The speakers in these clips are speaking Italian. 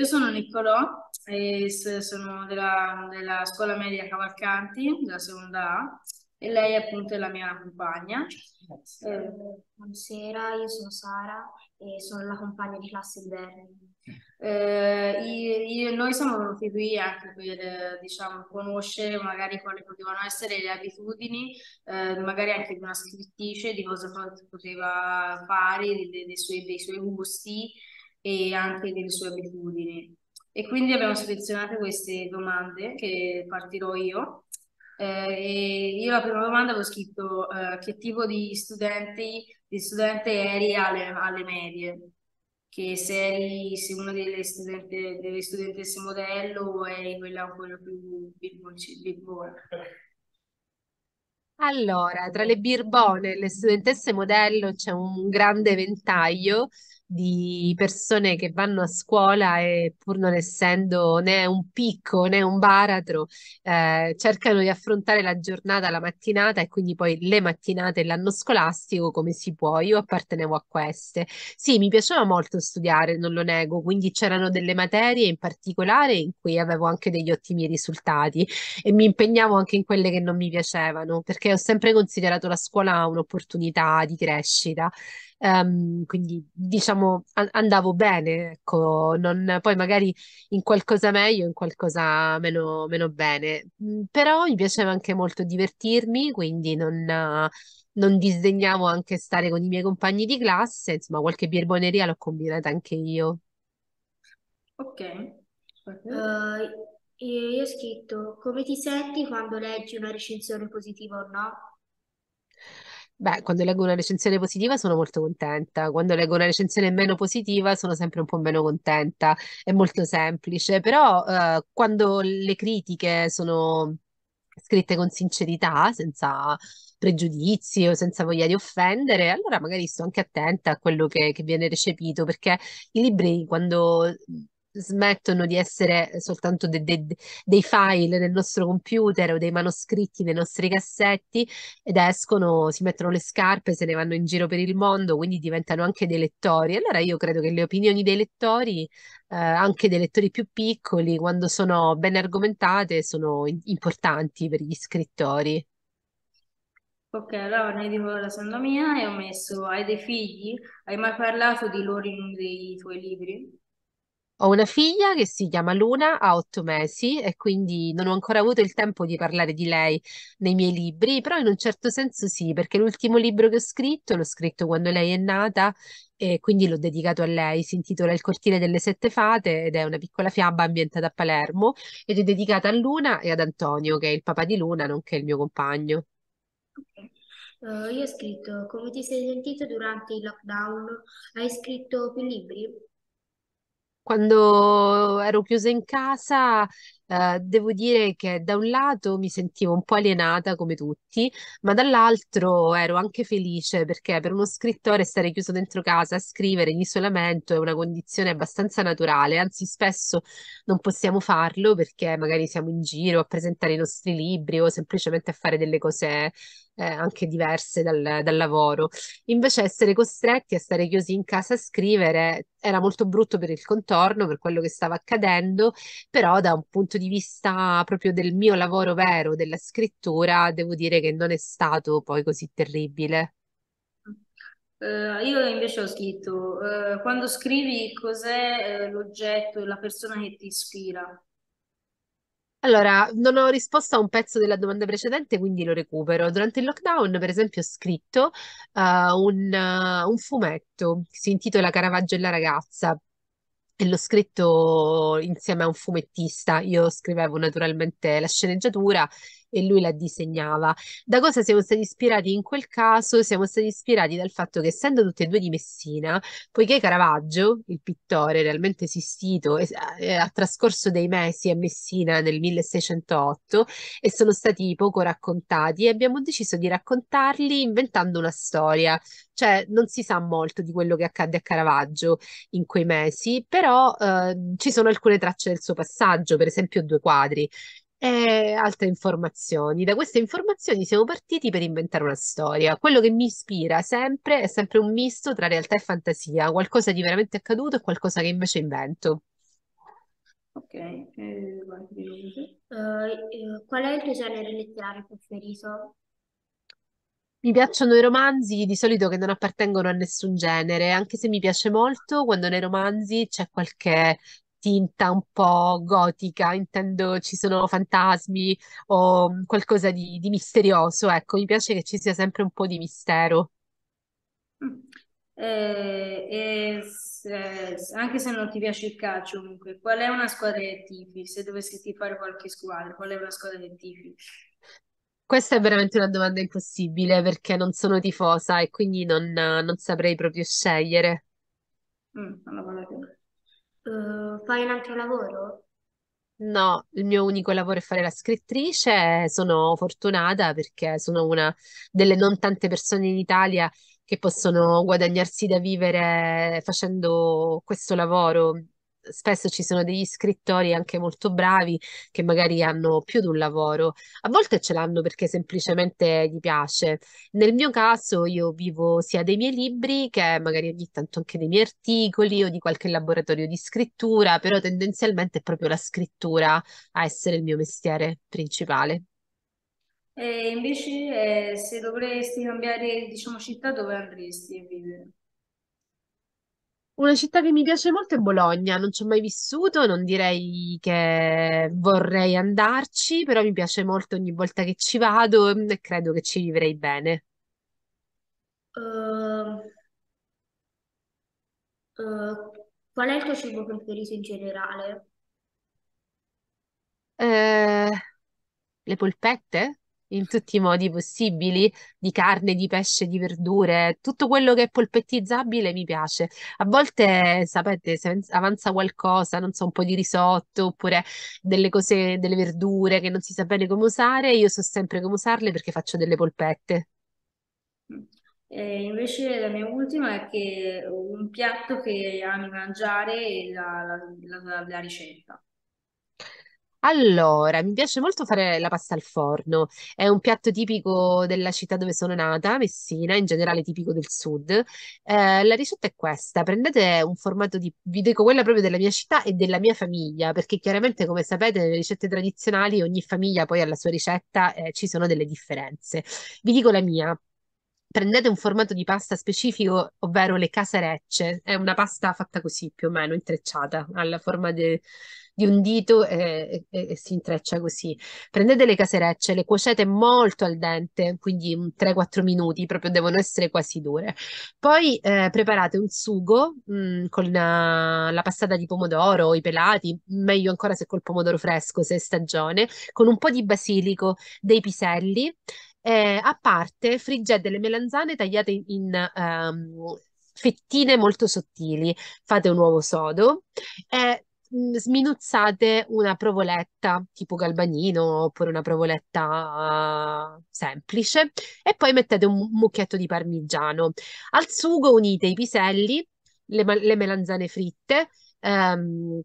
io sono Niccolò, e sono della, della, scuola media Cavalcanti, della seconda A, e lei appunto è la mia compagna. Eh, buonasera, io sono Sara e sono la compagna di classe di Berni. Eh, io, io, noi siamo venuti qui anche per diciamo, conoscere magari quali potevano essere le abitudini, eh, magari anche di una scrittrice, di cosa poteva fare, dei, dei, suoi, dei suoi gusti e anche delle sue abitudini. E quindi abbiamo selezionato queste domande che partirò io. Eh, io la prima domanda avevo scritto eh, che tipo di, studenti, di studente eri alle, alle medie, che se eri se una delle, studente, delle studentesse modello o eri quella un po' più birbona. Allora, tra le birbone e le studentesse modello c'è un grande ventaglio di persone che vanno a scuola e pur non essendo né un picco né un baratro, eh, cercano di affrontare la giornata, la mattinata e quindi poi le mattinate e l'anno scolastico come si può. Io appartenevo a queste. Sì, mi piaceva molto studiare, non lo nego, quindi c'erano delle materie in particolare in cui avevo anche degli ottimi risultati e mi impegnavo anche in quelle che non mi piacevano, perché ho sempre considerato la scuola un'opportunità di crescita. Um, quindi diciamo diciamo, andavo bene, ecco, non, poi magari in qualcosa meglio, in qualcosa meno, meno bene. Mm, però mi piaceva anche molto divertirmi, quindi non, non disdegnavo anche stare con i miei compagni di classe, insomma, qualche birboneria l'ho combinata anche io. Ok. Mhm. io ho scritto come ti senti quando leggi una recensione positiva o no? Beh, quando leggo una recensione positiva sono molto contenta, quando leggo una recensione meno positiva sono sempre un po' meno contenta, è molto semplice, però eh, quando le critiche sono scritte con sincerità, senza pregiudizi o senza voglia di offendere, allora magari sto anche attenta a quello che, che viene recepito, perché i libri quando smettono di essere soltanto de- de- dei file nel nostro computer o dei manoscritti nei nostri cassetti ed escono, si mettono le scarpe, se ne vanno in giro per il mondo, quindi diventano anche dei lettori. Allora io credo che le opinioni dei lettori, eh, anche dei lettori più piccoli, quando sono ben argomentate, sono importanti per gli scrittori. Ok, allora ne dico la seconda mia e ho messo Hai dei figli? Hai mai parlato di loro in uno dei tuoi libri? Ho una figlia che si chiama Luna, ha otto mesi e quindi non ho ancora avuto il tempo di parlare di lei nei miei libri, però in un certo senso sì, perché l'ultimo libro che ho scritto l'ho scritto quando lei è nata e quindi l'ho dedicato a lei. Si intitola Il cortile delle sette fate ed è una piccola fiaba ambientata a Palermo ed è dedicata a Luna e ad Antonio, che è il papà di Luna, nonché il mio compagno. Uh, io ho scritto come ti sei sentito durante il lockdown? Hai scritto più libri? Quando ero chiusa in casa, eh, devo dire che da un lato mi sentivo un po' alienata come tutti, ma dall'altro ero anche felice perché per uno scrittore stare chiuso dentro casa a scrivere in isolamento è una condizione abbastanza naturale, anzi spesso non possiamo farlo perché magari siamo in giro a presentare i nostri libri o semplicemente a fare delle cose eh, anche diverse dal, dal, lavoro. Invece essere costretti a stare chiusi in casa a scrivere era molto brutto per il contorno, per quello che stava accadendo, però da un punto di vista proprio del mio lavoro vero, della scrittura, devo dire che non è stato poi così terribile. Uh, io invece ho scritto, uh, quando scrivi cos'è uh, l'oggetto, la persona che ti ispira? Allora, non ho risposto a un pezzo della domanda precedente, quindi lo recupero. Durante il lockdown, per esempio, ho scritto uh, un, uh, un fumetto che si intitola Caravaggio e la ragazza, e l'ho scritto insieme a un fumettista. Io scrivevo naturalmente la sceneggiatura e lui la disegnava. Da cosa siamo stati ispirati in quel caso? Siamo stati ispirati dal fatto che essendo tutti e due di Messina, poiché Caravaggio, il pittore realmente esistito, eh, ha trascorso dei mesi a Messina nel 1608 e sono stati poco raccontati, abbiamo deciso di raccontarli inventando una storia. Cioè, non si sa molto di quello che accadde a Caravaggio in quei mesi, però eh, ci sono alcune tracce del suo passaggio, per esempio due quadri e eh, altre informazioni. Da queste informazioni siamo partiti per inventare una storia. Quello che mi ispira sempre è sempre un misto tra realtà e fantasia, qualcosa di veramente accaduto e qualcosa che invece invento. Ok, eh, eh, eh qual è il tuo genere letterario preferito? Mi piacciono i romanzi di solito che non appartengono a nessun genere, anche se mi piace molto quando nei romanzi c'è qualche tinta un po' gotica, intendo ci sono fantasmi o mm, qualcosa di, di misterioso, ecco, mi piace che ci sia sempre un po' di mistero. Mm. Eh, eh, anche se non ti piace il calcio, comunque, qual è una squadra che tifi? Se dovessi fare qualche squadra, qual è una squadra che tifi? Questa è veramente una domanda impossibile perché non sono tifosa e quindi non, non saprei proprio scegliere. Mm, non la vado Uh, fai un altro lavoro? No, il mio unico lavoro è fare la scrittrice. Sono fortunata perché sono una delle non tante persone in Italia che possono guadagnarsi da vivere facendo questo lavoro spesso ci sono degli scrittori anche molto bravi che magari hanno più di un lavoro, a volte ce l'hanno perché semplicemente gli piace. Nel mio caso io vivo sia dei miei libri che magari ogni tanto anche dei miei articoli o di qualche laboratorio di scrittura, però tendenzialmente è proprio la scrittura a essere il mio mestiere principale. E invece eh, se dovresti cambiare diciamo, città dove andresti a vivere? Una città che mi piace molto è Bologna, non ci ho mai vissuto, non direi che vorrei andarci, però mi piace molto ogni volta che ci vado mm, e credo che ci vivrei bene. Eh, eh, qual è il tuo cibo preferito in generale? Eh, le polpette? in tutti i modi possibili, di carne, di pesce, di verdure, tutto quello che è polpettizzabile mi piace. A volte, sapete, se avanza qualcosa, non so, un po' di risotto oppure delle cose, delle verdure che non si sa bene come usare, io so sempre come usarle perché faccio delle polpette. Mm. E invece la mia ultima è che un piatto che ami mangiare e la, la, la, la ricetta. Allora, mi piace molto fare la pasta al forno, è un piatto tipico della città dove sono nata, Messina, in generale tipico del sud. Eh, la ricetta è questa, prendete un formato di, vi dico quella proprio della mia città e della mia famiglia, perché chiaramente come sapete nelle ricette tradizionali ogni famiglia poi ha la sua ricetta, eh, ci sono delle differenze. Vi dico la mia prendete un formato di pasta specifico, ovvero le caserecce, è una pasta fatta così più o meno, intrecciata, alla forma de, di un dito e, e, e, si intreccia così. Prendete le caserecce, le cuocete molto al dente, quindi 3-4 minuti, proprio devono essere quasi dure. Poi eh, preparate un sugo mh, mm, con una, eh, la passata di pomodoro o i pelati, meglio ancora se col pomodoro fresco, se è stagione, con un po' di basilico, dei piselli, eh, a parte friggè delle melanzane tagliate in, um, fettine molto sottili, fate un uovo sodo e mh, mm, sminuzzate una provoletta tipo galbanino oppure una provoletta uh, semplice e poi mettete un mucchietto di parmigiano. Al sugo unite i piselli, le, le melanzane fritte, um,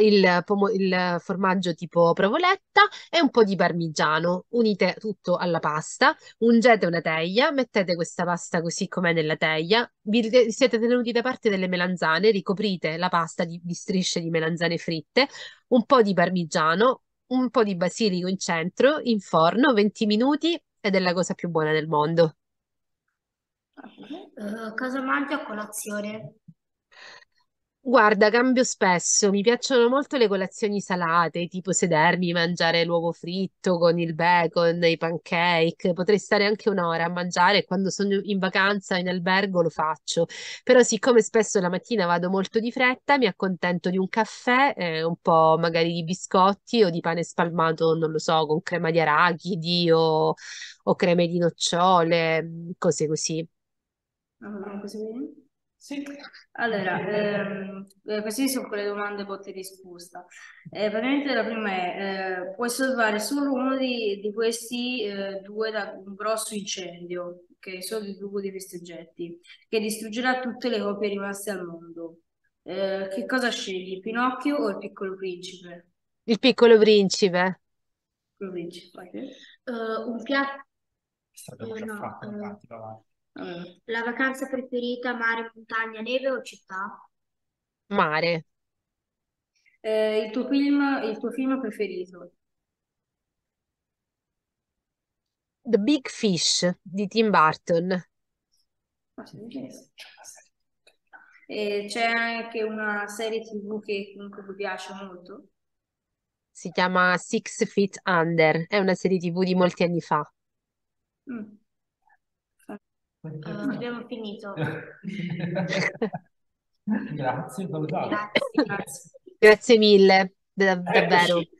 il, il, formaggio tipo provoletta e un po' di parmigiano. Unite tutto alla pasta, ungete una teglia, mettete questa pasta così com'è nella teglia, vi siete tenuti da parte delle melanzane, ricoprite la pasta di, di strisce di melanzane fritte, un po' di parmigiano, un po' di basilico in centro, in forno, 20 minuti ed è la cosa più buona del mondo. Uh, cosa mangio a colazione? Guarda, cambio spesso, mi piacciono molto le colazioni salate, tipo sedermi, mangiare l'uovo fritto con il bacon, i pancake, potrei stare anche un'ora a mangiare quando sono in vacanza in albergo lo faccio, però siccome spesso la mattina vado molto di fretta, mi accontento di un caffè, eh, un po' magari di biscotti o di pane spalmato, non lo so, con crema di arachidi o, o creme di nocciole, mm, cose così. Ah, così. Sì. Allora, ehm, eh, queste sono quelle domande botte risposta. Eh, praticamente la prima è, eh, puoi salvare solo uno di, di questi eh, due da un grosso incendio, che è solo il gruppo di questi oggetti, che distruggerà tutte le copie rimaste al mondo. Eh, che cosa scegli, Pinocchio o il piccolo principe? Il piccolo principe. Il piccolo principe. Uh, un piatto... È stato già eh, no, fatto, infatti, davanti. Eh, la vacanza preferita, mare, montagna, neve o città? Mare. Eh, il tuo film, il tuo film preferito? The Big Fish di Tim Burton. eh, c'è anche una serie TV che comunque mi piace molto. Si chiama Six Feet Under, è una serie TV di molti anni fa. Mm. Uh, abbiamo finito. grazie, grazie, grazie. grazie mille, dav- davvero. Eh,